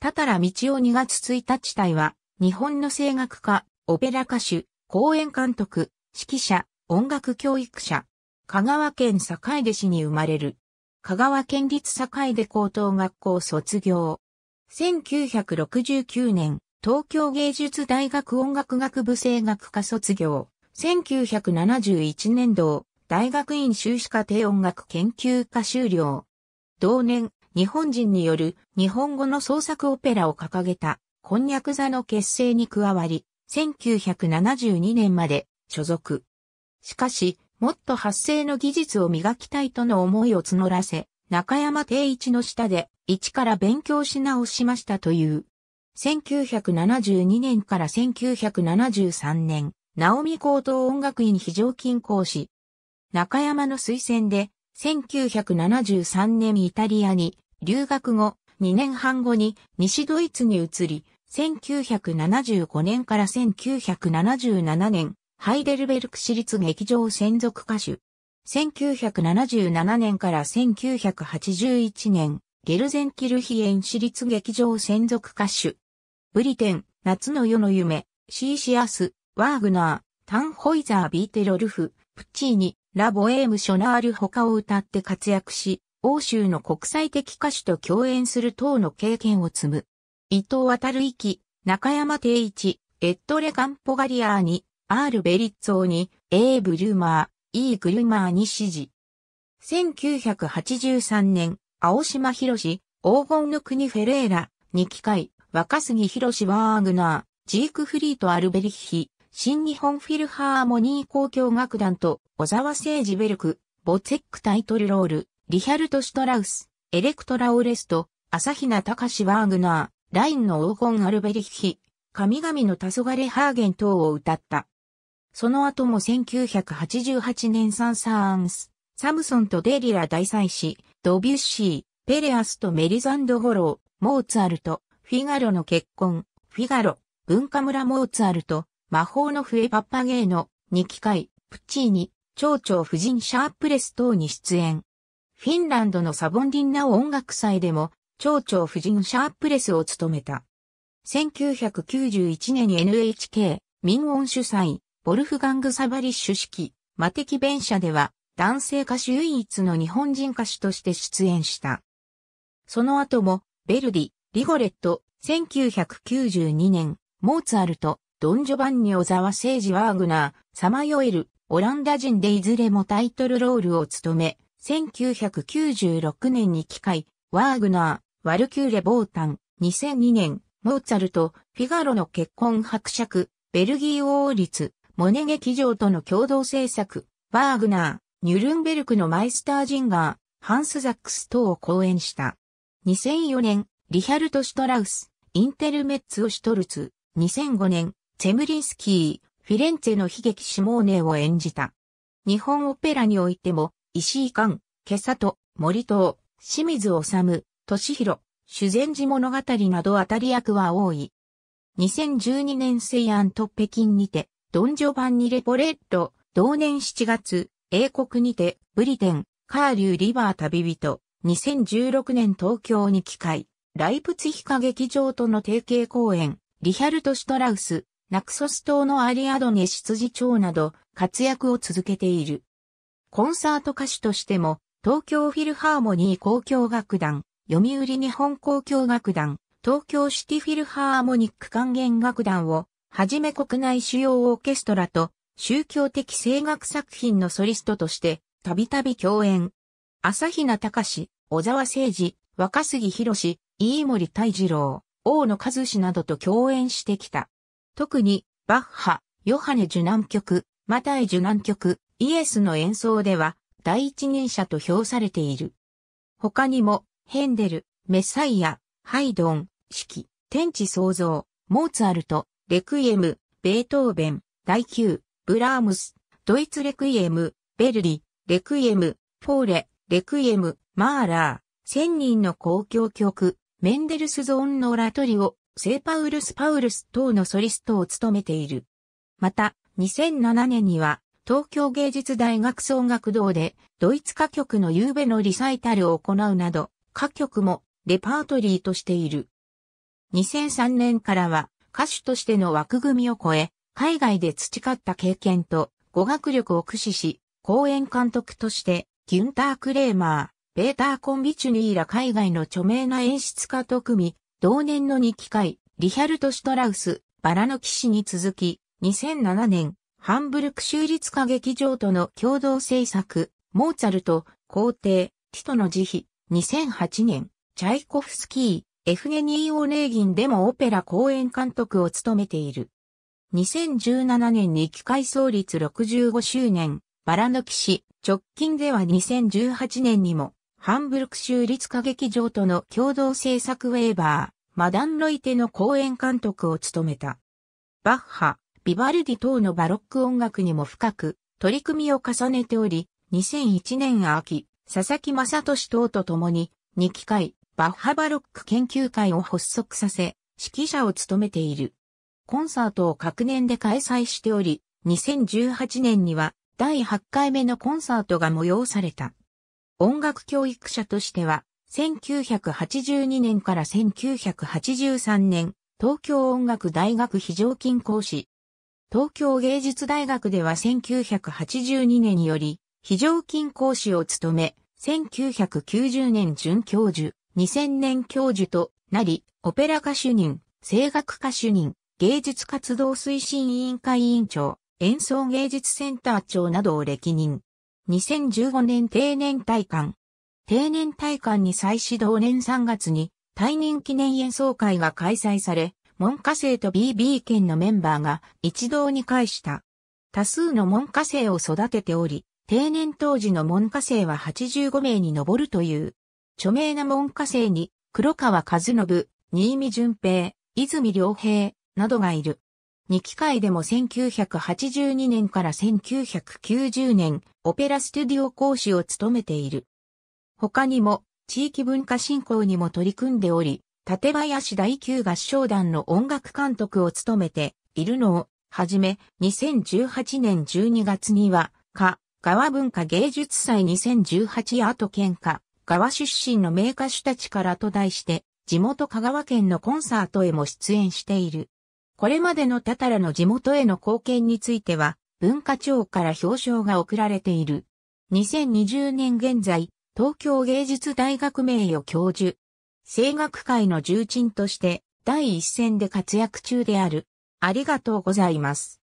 たたら道を2月1日隊は、日本の声楽家、オペラ歌手、公演監督、指揮者、音楽教育者。香川県坂出市に生まれる。香川県立坂出高等学校卒業。1969年、東京芸術大学音楽学部声楽科卒業。1971年度、大学院修士課程音楽研究科修了。同年、日本人による日本語の創作オペラを掲げた、こんにゃく座の結成に加わり、1972年まで所属。しかし、もっと発声の技術を磨きたいとの思いを募らせ、中山定一の下で一から勉強し直しましたという。1972年から1973年、直美高等音楽院非常勤講師。中山の推薦で、1973年イタリアに留学後、2年半後に西ドイツに移り、1975年から1977年、ハイデルベルク市立劇場専属歌手。1977年から1981年、ゲルゼンキルヒエン市立劇場専属歌手。ブリテン、夏の夜の夢、シーシアス、ワーグナー、タンホイザー・ビーテロルフ、プッチーニ、ラ・ボエーム・ショナール他を歌って活躍し、欧州の国際的歌手と共演する等の経験を積む。伊藤渡るき、中山定一、エットレカンポガリアーに、アール・ベリッツォーに、ー・ブルーマー、イー・グルーマーに指示。1983年、青島博士、黄金の国フェレーラ、に機会、若杉博士ワーグナー、ジークフリート・アルベリッヒ、新日本フィルハーモニー交響楽団と、小沢誠治ベルク、ボツェックタイトルロール、リヒャルト・シュトラウス、エレクトラ・オレスト、アサヒナ・タカシ・ワーグナー、ラインの黄金アルベリッヒ、神々の黄昏ハーゲン等を歌った。その後も1988年サン・サーンス、サムソンとデリラ大祭司、ドビュッシー、ペレアスとメリザンド・ゴロー、モーツァルト、フィガロの結婚、フィガロ、文化村モーツァルト、魔法の笛パッパゲーノ、2機会、プッチーニ、蝶々夫人シャープレス等に出演。フィンランドのサボンディンナ音楽祭でも、町長夫人シャープレスを務めた。1991年に NHK、民音主催、ボルフガング・サバリッシュ式、マテキ弁者では、男性歌手唯一の日本人歌手として出演した。その後も、ベルディ、リゴレット、1992年、モーツァルト、ドン・ジョバンニ・オザワ・セージ・ワーグナー、サマヨエル、オランダ人でいずれもタイトルロールを務め、1996年に機械、ワーグナー、ワルキューレ・ボータン、2002年、モーツァルト、フィガロの結婚伯爵、ベルギー王立、モネ劇場との共同制作、ワーグナー、ニュルンベルクのマイスタージンガー、ハンス・ザックス等を講演した。2004年、リヒャルト・シュトラウス、インテルメッツオ・シュトルツ、2005年、チェムリンスキー、フィレンツェの悲劇シモーネを演じた。日本オペラにおいても、石井寛、今朝と、森藤、清水治、敏弘、修善寺物語など当たり役は多い。2012年西安と北京にて、ドンジョバンニ・レポレッド、同年7月、英国にて、ブリテン、カーリュー・リバー旅人、2016年東京に機会、ライプツヒカ劇場との提携公演、リヒャルト・シュトラウス、ナクソス島のアリアドネ執事長など活躍を続けている。コンサート歌手としても、東京フィルハーモニー交響楽団、読売日本交響楽団、東京シティフィルハーモニック管弦楽団を、はじめ国内主要オーケストラと、宗教的声楽作品のソリストとして、たびたび共演。朝比奈隆、小沢誠二、若杉博飯森泰二郎、大野和志などと共演してきた。特に、バッハ、ヨハネ受難曲、マタイ受難曲、イエスの演奏では第一人者と評されている。他にも、ヘンデル、メサイア、ハイドン、式、天地創造、モーツァルト、レクイエム、ベートーベン、第九、ブラームス、ドイツレクイエム、ベルリ、レクイエム、フォーレ、レクイエム、マーラー、千人の公共曲、メンデルスゾーンのオラトリオ、セイパウルス・パウルス等のソリストを務めている。また、2007年には、東京芸術大学総学堂でドイツ歌曲の夕べのリサイタルを行うなど、歌曲もレパートリーとしている。2003年からは歌手としての枠組みを超え、海外で培った経験と語学力を駆使し、公演監督としてギュンター・クレーマー、ベーター・コンビチュニーら海外の著名な演出家と組み、同年の2機会、リヒャルト・シュトラウス、バラの騎士に続き、2007年、ハンブルク州立歌劇場との共同制作、モーツァルト、皇帝、ティトの慈悲、2008年、チャイコフスキー、エフゲニー・オーーギンでもオペラ公演監督を務めている。2017年に機械創立65周年、バラの騎士、直近では2018年にも、ハンブルク州立歌劇場との共同制作ウェーバー、マダン・ロイテの公演監督を務めた。バッハ、ビバルディ等のバロック音楽にも深く取り組みを重ねており、2001年秋、佐々木正俊等と共に2機会バッハバロック研究会を発足させ、指揮者を務めている。コンサートを各年で開催しており、2018年には第8回目のコンサートが催された。音楽教育者としては、1982年から1983年、東京音楽大学非常勤講師、東京芸術大学では1982年により、非常勤講師を務め、1990年准教授、2000年教授となり、オペラ歌手人、声楽歌手人、芸術活動推進委員会委員長、演奏芸術センター長などを歴任。2015年定年退官。定年退官に際し同年3月に退任記念演奏会が開催され、門下生と BB 県のメンバーが一堂に会した。多数の門下生を育てており、定年当時の門下生は85名に上るという。著名な門下生に、黒川和信、新見淳平、泉良平、などがいる。2機会でも1982年から1990年、オペラスタジオ講師を務めている。他にも、地域文化振興にも取り組んでおり、館林第9合唱団の音楽監督を務めているのを、はじめ、2018年12月には、か、川文化芸術祭2018アート県下、川出身の名歌手たちからと題して、地元香川県のコンサートへも出演している。これまでのタタラの地元への貢献については、文化庁から表彰が贈られている。2020年現在、東京芸術大学名誉教授、声楽界の重鎮として第一線で活躍中である。ありがとうございます。